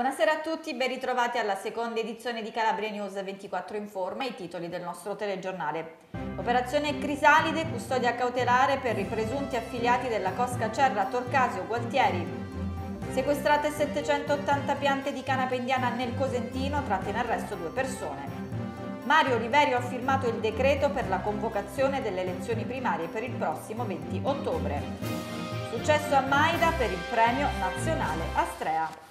Buonasera a tutti, ben ritrovati alla seconda edizione di Calabria News 24 Informa, i titoli del nostro telegiornale. Operazione Crisalide, custodia cautelare per i presunti affiliati della Cosca Cerra, Torcasio, Gualtieri. Sequestrate 780 piante di canapa indiana nel Cosentino, tratte in arresto due persone. Mario Riverio ha firmato il decreto per la convocazione delle elezioni primarie per il prossimo 20 ottobre. Successo a Maida per il premio nazionale Astrea.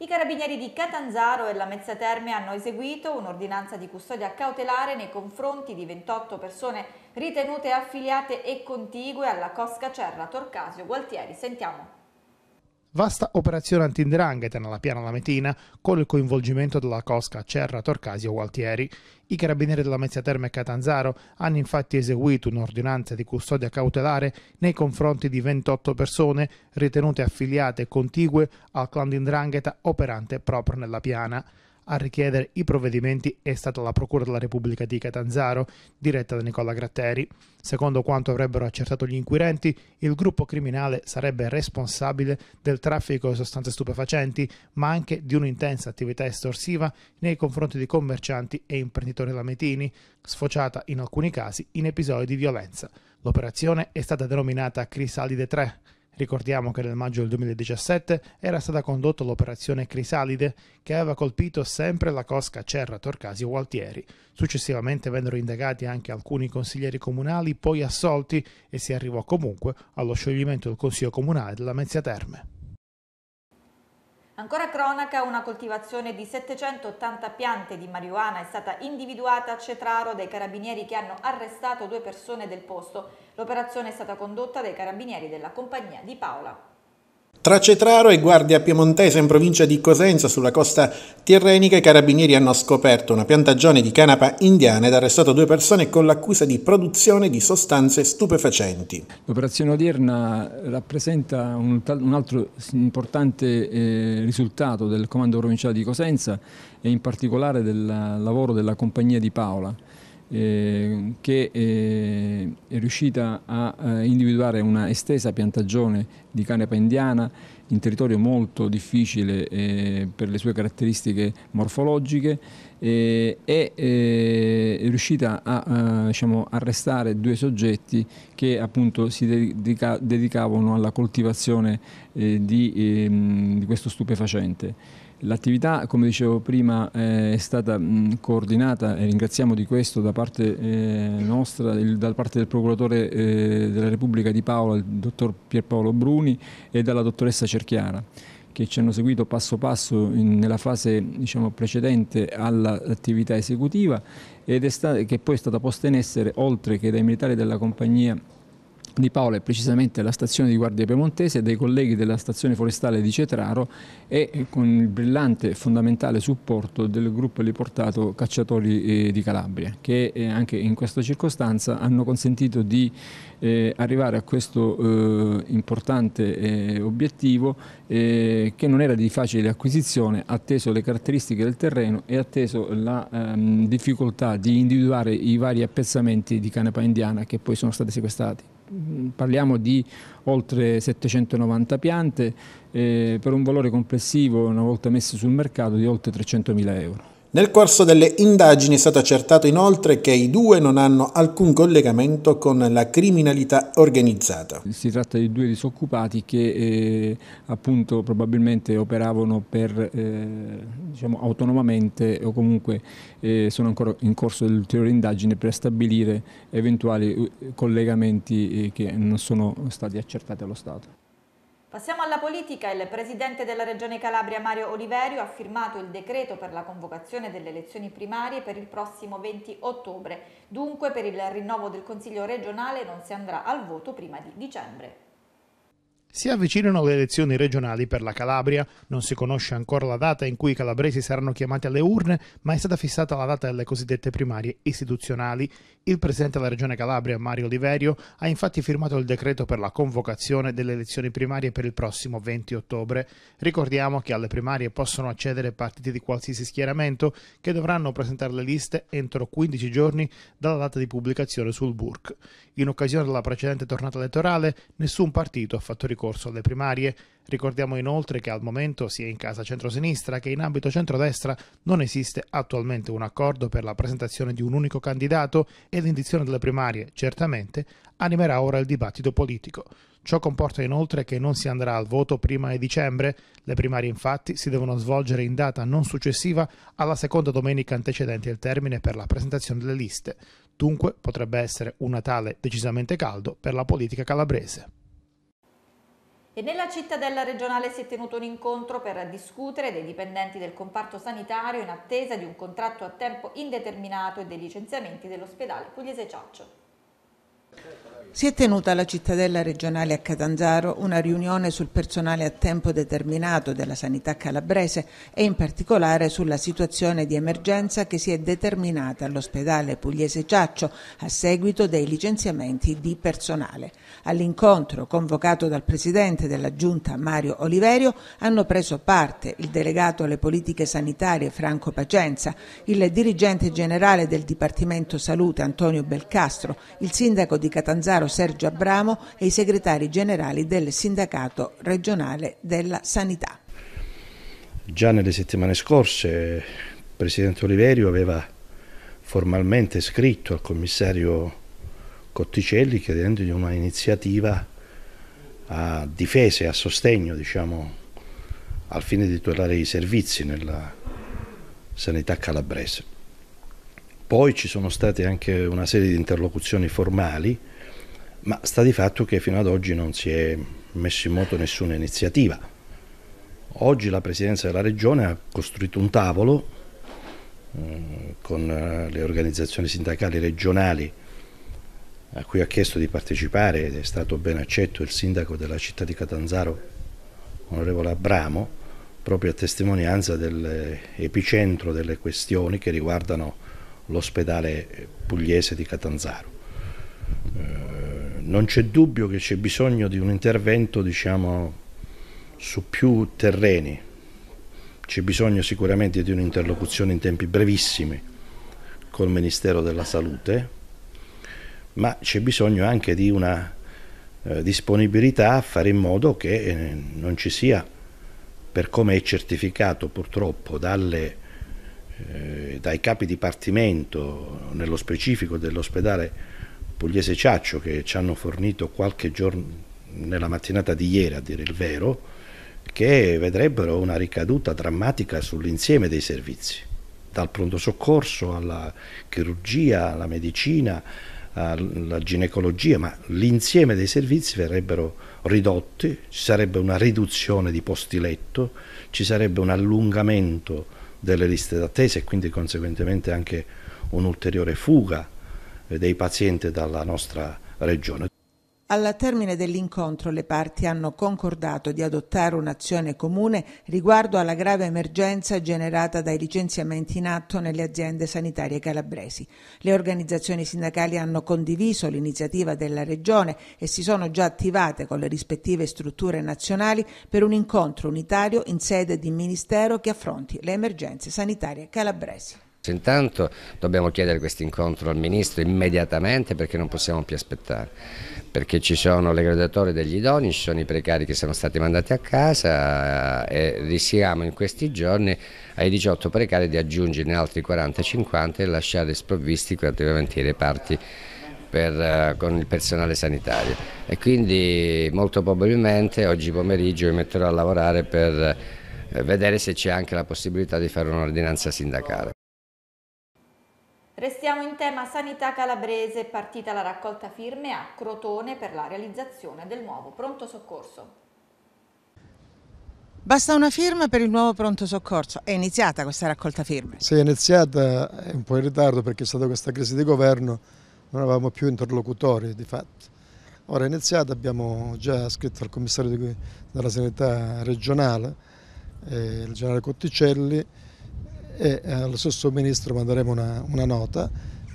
I carabinieri di Catanzaro e la Mezza Terme hanno eseguito un'ordinanza di custodia cautelare nei confronti di 28 persone ritenute affiliate e contigue alla Cosca Cerra Torcasio Gualtieri. Sentiamo. Vasta operazione antindrangheta nella Piana Lametina con il coinvolgimento della Cosca, Cerra, Torcasio e Gualtieri. I carabinieri della Mezzia Terme Catanzaro hanno infatti eseguito un'ordinanza di custodia cautelare nei confronti di 28 persone ritenute affiliate e contigue al clan di 'ndrangheta operante proprio nella Piana. A richiedere i provvedimenti è stata la Procura della Repubblica di Catanzaro, diretta da Nicola Gratteri. Secondo quanto avrebbero accertato gli inquirenti, il gruppo criminale sarebbe responsabile del traffico di sostanze stupefacenti, ma anche di un'intensa attività estorsiva nei confronti di commercianti e imprenditori lametini, sfociata in alcuni casi in episodi di violenza. L'operazione è stata denominata Crisalide 3 Ricordiamo che nel maggio del 2017 era stata condotta l'operazione Crisalide che aveva colpito sempre la cosca Cerra, Torcasi e Gualtieri. Successivamente vennero indagati anche alcuni consiglieri comunali, poi assolti e si arrivò comunque allo scioglimento del Consiglio Comunale della Mezzia Terme. Ancora cronaca, una coltivazione di 780 piante di marijuana è stata individuata a Cetraro dai carabinieri che hanno arrestato due persone del posto. L'operazione è stata condotta dai carabinieri della compagnia di Paola. Tra Cetraro e Guardia Piemontese in provincia di Cosenza, sulla costa tirrenica, i carabinieri hanno scoperto una piantagione di canapa indiana ed arrestato due persone con l'accusa di produzione di sostanze stupefacenti. L'operazione odierna rappresenta un, un altro importante eh, risultato del comando provinciale di Cosenza e in particolare del lavoro della compagnia di Paola eh, che eh, è riuscita a, a eh, individuare una estesa piantagione di canepa indiana in territorio molto difficile eh, per le sue caratteristiche morfologiche eh, e è riuscita a, a diciamo, arrestare due soggetti che appunto si dedica, dedicavano alla coltivazione di, ehm, di questo stupefacente. L'attività, come dicevo prima, eh, è stata coordinata e ringraziamo di questo da parte eh, nostra, da parte del procuratore eh, della Repubblica di Paola, il dottor Pierpaolo Bruni e dalla dottoressa Cerchiara che ci hanno seguito passo passo nella fase diciamo, precedente all'attività esecutiva ed è che poi è stata posta in essere oltre che dai militari della compagnia di Paola e precisamente la stazione di Guardia Piemontese e dei colleghi della stazione forestale di Cetraro e eh, con il brillante e fondamentale supporto del gruppo riportato Cacciatori eh, di Calabria che eh, anche in questa circostanza hanno consentito di arrivare a questo importante obiettivo che non era di facile acquisizione atteso le caratteristiche del terreno e atteso la ehm, difficoltà di individuare i vari appezzamenti di canepa indiana che poi sono stati sequestrati. Mm, parliamo di oltre 790 piante eh, per un valore complessivo, una volta messo sul mercato, di oltre 300.000 euro. Nel corso delle indagini è stato accertato inoltre che i due non hanno alcun collegamento con la criminalità organizzata. Si tratta di due disoccupati che eh, appunto probabilmente operavano per, eh, diciamo, autonomamente o comunque eh, sono ancora in corso dell'ulteriore indagine per stabilire eventuali eh, collegamenti eh, che non sono stati accertati allo Stato. Passiamo alla politica. Il presidente della Regione Calabria Mario Oliverio ha firmato il decreto per la convocazione delle elezioni primarie per il prossimo 20 ottobre. Dunque per il rinnovo del Consiglio regionale non si andrà al voto prima di dicembre. Si avvicinano le elezioni regionali per la Calabria, non si conosce ancora la data in cui i calabresi saranno chiamati alle urne, ma è stata fissata la data delle cosiddette primarie istituzionali. Il presidente della regione Calabria, Mario Oliverio, ha infatti firmato il decreto per la convocazione delle elezioni primarie per il prossimo 20 ottobre. Ricordiamo che alle primarie possono accedere partiti di qualsiasi schieramento che dovranno presentare le liste entro 15 giorni dalla data di pubblicazione sul BURC. In occasione della precedente tornata elettorale, nessun partito ha fatto ricorso corso alle primarie. Ricordiamo inoltre che al momento sia in casa centrosinistra che in ambito centrodestra non esiste attualmente un accordo per la presentazione di un unico candidato e l'indizione delle primarie certamente animerà ora il dibattito politico. Ciò comporta inoltre che non si andrà al voto prima di dicembre, le primarie infatti si devono svolgere in data non successiva alla seconda domenica antecedente il termine per la presentazione delle liste. Dunque potrebbe essere un Natale decisamente caldo per la politica calabrese. E nella cittadella regionale si è tenuto un incontro per discutere dei dipendenti del comparto sanitario in attesa di un contratto a tempo indeterminato e dei licenziamenti dell'ospedale Pugliese Ciaccio. Si è tenuta alla cittadella regionale a Catanzaro una riunione sul personale a tempo determinato della sanità calabrese e in particolare sulla situazione di emergenza che si è determinata all'ospedale pugliese Ciaccio a seguito dei licenziamenti di personale. All'incontro convocato dal presidente della giunta Mario Oliverio hanno preso parte il delegato alle politiche sanitarie Franco Pacenza, il dirigente generale del Dipartimento Salute Antonio Belcastro, il sindaco di Catanzaro Catanzaro Sergio Abramo e i segretari generali del Sindacato regionale della sanità. Già nelle settimane scorse il Presidente Oliverio aveva formalmente scritto al commissario Cotticelli chiedendogli una iniziativa a difesa e a sostegno diciamo, al fine di tutelare i servizi nella sanità calabrese. Poi ci sono state anche una serie di interlocuzioni formali ma sta di fatto che fino ad oggi non si è messo in moto nessuna iniziativa. Oggi la Presidenza della Regione ha costruito un tavolo eh, con eh, le organizzazioni sindacali regionali a cui ha chiesto di partecipare ed è stato ben accetto il sindaco della città di Catanzaro, onorevole Abramo, proprio a testimonianza dell'epicentro delle questioni che riguardano l'ospedale pugliese di Catanzaro. Eh, non c'è dubbio che c'è bisogno di un intervento diciamo, su più terreni, c'è bisogno sicuramente di un'interlocuzione in tempi brevissimi col Ministero della Salute, ma c'è bisogno anche di una eh, disponibilità a fare in modo che eh, non ci sia, per come è certificato purtroppo dalle, eh, dai capi dipartimento, nello specifico dell'ospedale Pugliese Ciaccio che ci hanno fornito qualche giorno, nella mattinata di ieri a dire il vero, che vedrebbero una ricaduta drammatica sull'insieme dei servizi, dal pronto soccorso alla chirurgia, alla medicina, alla ginecologia, ma l'insieme dei servizi verrebbero ridotti, ci sarebbe una riduzione di posti letto, ci sarebbe un allungamento delle liste d'attesa e quindi conseguentemente anche un'ulteriore fuga dei pazienti dalla nostra regione. Alla termine dell'incontro le parti hanno concordato di adottare un'azione comune riguardo alla grave emergenza generata dai licenziamenti in atto nelle aziende sanitarie calabresi. Le organizzazioni sindacali hanno condiviso l'iniziativa della Regione e si sono già attivate con le rispettive strutture nazionali per un incontro unitario in sede di Ministero che affronti le emergenze sanitarie calabresi. Intanto dobbiamo chiedere questo incontro al Ministro immediatamente perché non possiamo più aspettare, perché ci sono le graduatorie degli idoni, ci sono i precari che sono stati mandati a casa eh, e rischiamo in questi giorni ai 18 precari di aggiungerne altri 40-50 e lasciare sprovvisti relativamente i reparti per, eh, con il personale sanitario e quindi molto probabilmente oggi pomeriggio mi metterò a lavorare per eh, vedere se c'è anche la possibilità di fare un'ordinanza sindacale. Restiamo in tema sanità calabrese, partita la raccolta firme a Crotone per la realizzazione del nuovo pronto soccorso. Basta una firma per il nuovo pronto soccorso. È iniziata questa raccolta firme? Sì, è iniziata un po' in ritardo perché è stata questa crisi di governo, non avevamo più interlocutori di fatto. Ora è iniziata, abbiamo già scritto al commissario della sanità regionale, eh, il generale Cotticelli, e eh, allo stesso Ministro manderemo una, una nota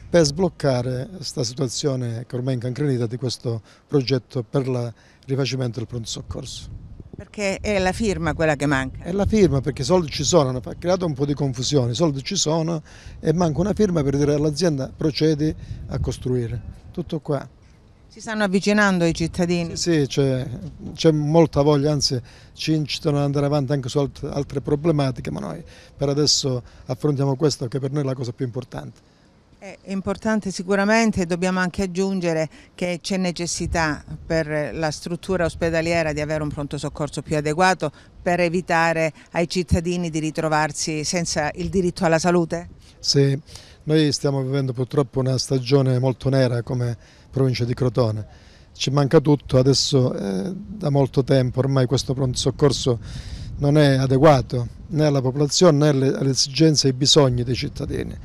per sbloccare questa situazione che ormai è incancrenita di questo progetto per il rifacimento del pronto soccorso. Perché è la firma quella che manca? È la firma perché i soldi ci sono, ha creato un po' di confusione, i soldi ci sono e manca una firma per dire all'azienda procedi a costruire. Tutto qua. Si stanno avvicinando i cittadini? Sì, sì c'è, molta voglia, anzi ci incitano ad andare avanti anche su alt altre problematiche, ma noi per adesso affrontiamo questo che per noi è la cosa più importante. È importante sicuramente, dobbiamo anche aggiungere che c'è necessità per la struttura ospedaliera di avere un pronto soccorso più adeguato per evitare ai cittadini di ritrovarsi senza il diritto alla salute? Sì, noi stiamo vivendo purtroppo una stagione molto nera come provincia di Crotone. Ci manca tutto, adesso eh, da molto tempo ormai questo pronto soccorso non è adeguato né alla popolazione né alle, alle esigenze e ai bisogni dei cittadini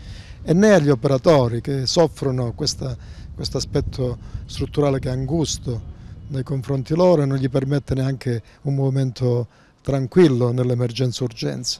e né agli operatori che soffrono questo quest aspetto strutturale che è angusto nei confronti loro e non gli permette neanche un movimento tranquillo nell'emergenza-urgenza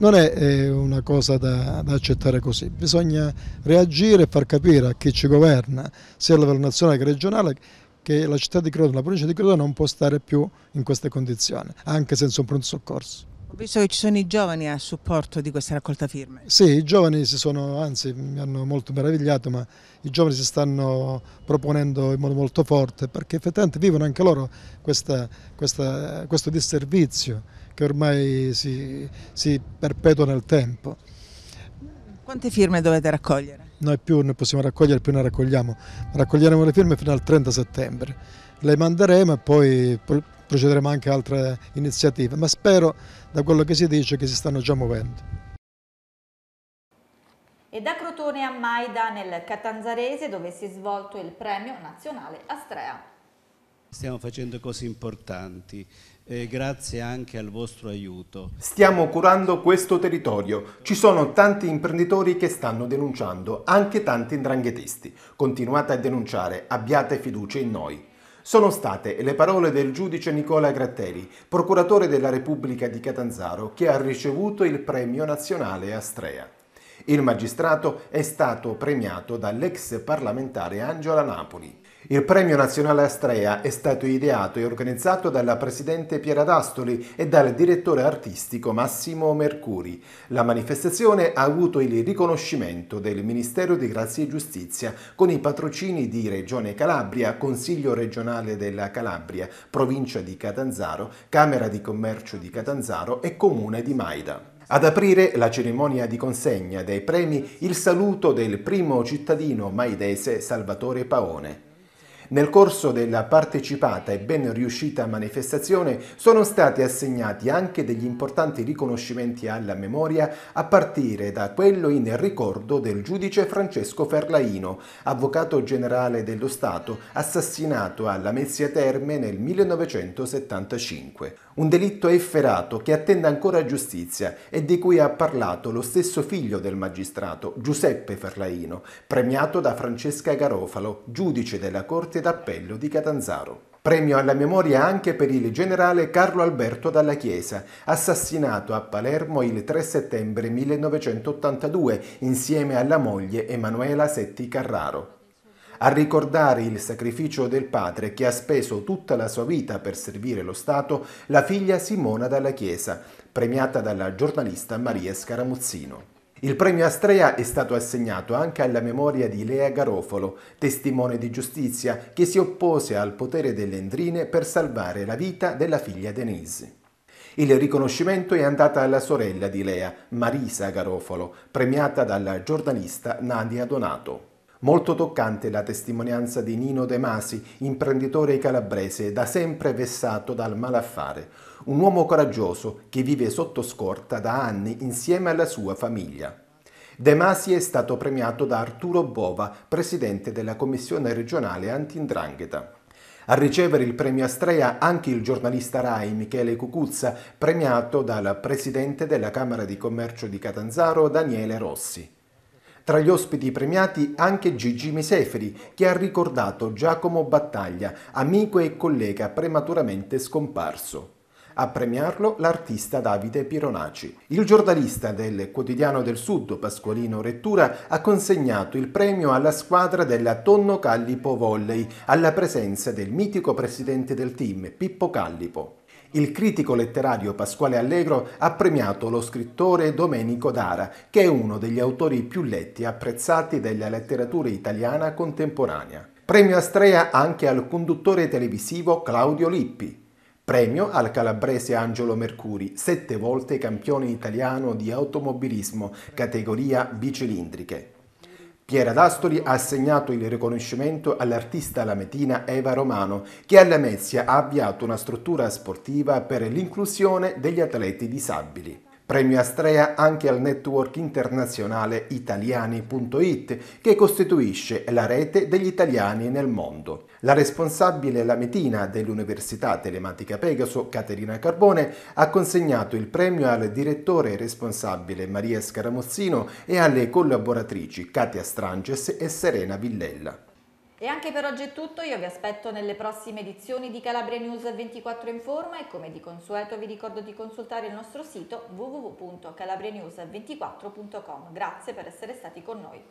non è una cosa da, da, accettare così, bisogna reagire e far capire a chi ci governa, sia a livello nazionale che regionale, che la città di Crotone, la provincia di Crotone non può stare più in queste condizioni, anche senza un pronto soccorso. Ho visto che ci sono i giovani a supporto di questa raccolta firme. Sì, i giovani si sono, anzi mi hanno molto meravigliato, ma i giovani si stanno proponendo in modo molto forte perché effettivamente vivono anche loro questa, questa, questo disservizio che ormai si, si perpetua nel tempo. Quante firme dovete raccogliere? Noi più ne possiamo raccogliere, più ne raccogliamo. Raccoglieremo le firme fino al 30 settembre. Le manderemo e poi procederemo anche a altre iniziative, ma spero da quello che si dice che si stanno già muovendo. E da Crotone a Maida nel Catanzarese dove si è svolto il premio nazionale Astrea. Stiamo facendo cose importanti, e grazie anche al vostro aiuto. Stiamo curando questo territorio. Ci sono tanti imprenditori che stanno denunciando, anche tanti indranghetisti. Continuate a denunciare, abbiate fiducia in noi. Sono state le parole del giudice Nicola Gratteri, procuratore della Repubblica di Catanzaro, che ha ricevuto il premio nazionale Astrea. Il magistrato è stato premiato dall'ex parlamentare Angela Napoli. Il premio nazionale Astrea è stato ideato e organizzato dalla presidente Piera D'Astoli e dal direttore artistico Massimo Mercuri. La manifestazione ha avuto il riconoscimento del Ministero di Grazia e Giustizia con i patrocini di Regione Calabria, Consiglio regionale della Calabria, Provincia di Catanzaro, Camera di Commercio di Catanzaro e Comune di Maida. Ad aprire la cerimonia di consegna dei premi il saluto del primo cittadino maidese Salvatore Paone. Nel corso della partecipata e ben riuscita manifestazione sono stati assegnati anche degli importanti riconoscimenti alla memoria a partire da quello in ricordo del giudice Francesco Ferlaino, avvocato generale dello Stato, assassinato alla Messia Terme nel 1975. Un delitto efferato che attende ancora giustizia e di cui ha parlato lo stesso figlio del magistrato, Giuseppe Ferlaino, premiato da Francesca Garofalo, giudice della Corte corte d'appello di Catanzaro. Premio alla memoria anche per il generale Carlo Alberto Dalla Chiesa, assassinato a Palermo il 3 settembre 1982 insieme alla moglie Emanuela Setti Carraro. A ricordare il sacrificio del padre che ha speso tutta la sua vita per servire lo Stato, la figlia Simona Dalla Chiesa, premiata dalla giornalista Maria Scaramuzzino. Il premio Astrea è stato assegnato anche alla memoria di Lea Garofolo, testimone di giustizia che si oppose al potere delle Endrine per salvare la vita della figlia Denise. Il riconoscimento è andato alla sorella di Lea, Marisa Garofolo, premiata dalla giornalista Nadia Donato. Molto toccante la testimonianza di Nino De Masi, imprenditore calabrese, da sempre vessato dal malaffare. Un uomo coraggioso che vive sotto scorta da anni insieme alla sua famiglia. De Masi è stato premiato da Arturo Bova, presidente della commissione regionale anti-indrangheta. A ricevere il premio Astrea anche il giornalista Rai Michele Cucuzza, premiato dal presidente della Camera di Commercio di Catanzaro Daniele Rossi. Tra gli ospiti premiati anche Gigi Miseferi, che ha ricordato Giacomo Battaglia, amico e collega prematuramente scomparso. A premiarlo l'artista Davide Pironaci. Il giornalista del Quotidiano del Sud, Pasqualino Rettura, ha consegnato il premio alla squadra della Tonno Callipo Volley, alla presenza del mitico presidente del team, Pippo Callipo. Il critico letterario Pasquale Allegro ha premiato lo scrittore Domenico Dara, che è uno degli autori più letti e apprezzati della letteratura italiana contemporanea. Premio Astrea anche al conduttore televisivo Claudio Lippi. Premio al calabrese Angelo Mercuri, sette volte campione italiano di automobilismo, categoria bicilindriche. Piera d'Astori ha assegnato il riconoscimento all'artista lametina Eva Romano, che a Lamezia ha avviato una struttura sportiva per l'inclusione degli atleti disabili. Premio Astrea anche al network internazionale italiani.it che costituisce la rete degli italiani nel mondo. La responsabile lametina dell'Università Telematica Pegaso, Caterina Carbone, ha consegnato il premio al direttore responsabile Maria Scaramuzzino e alle collaboratrici Katia Stranges e Serena Villella. E anche per oggi è tutto, io vi aspetto nelle prossime edizioni di Calabria News 24 in forma e come di consueto vi ricordo di consultare il nostro sito www.calabrianews24.com. Grazie per essere stati con noi.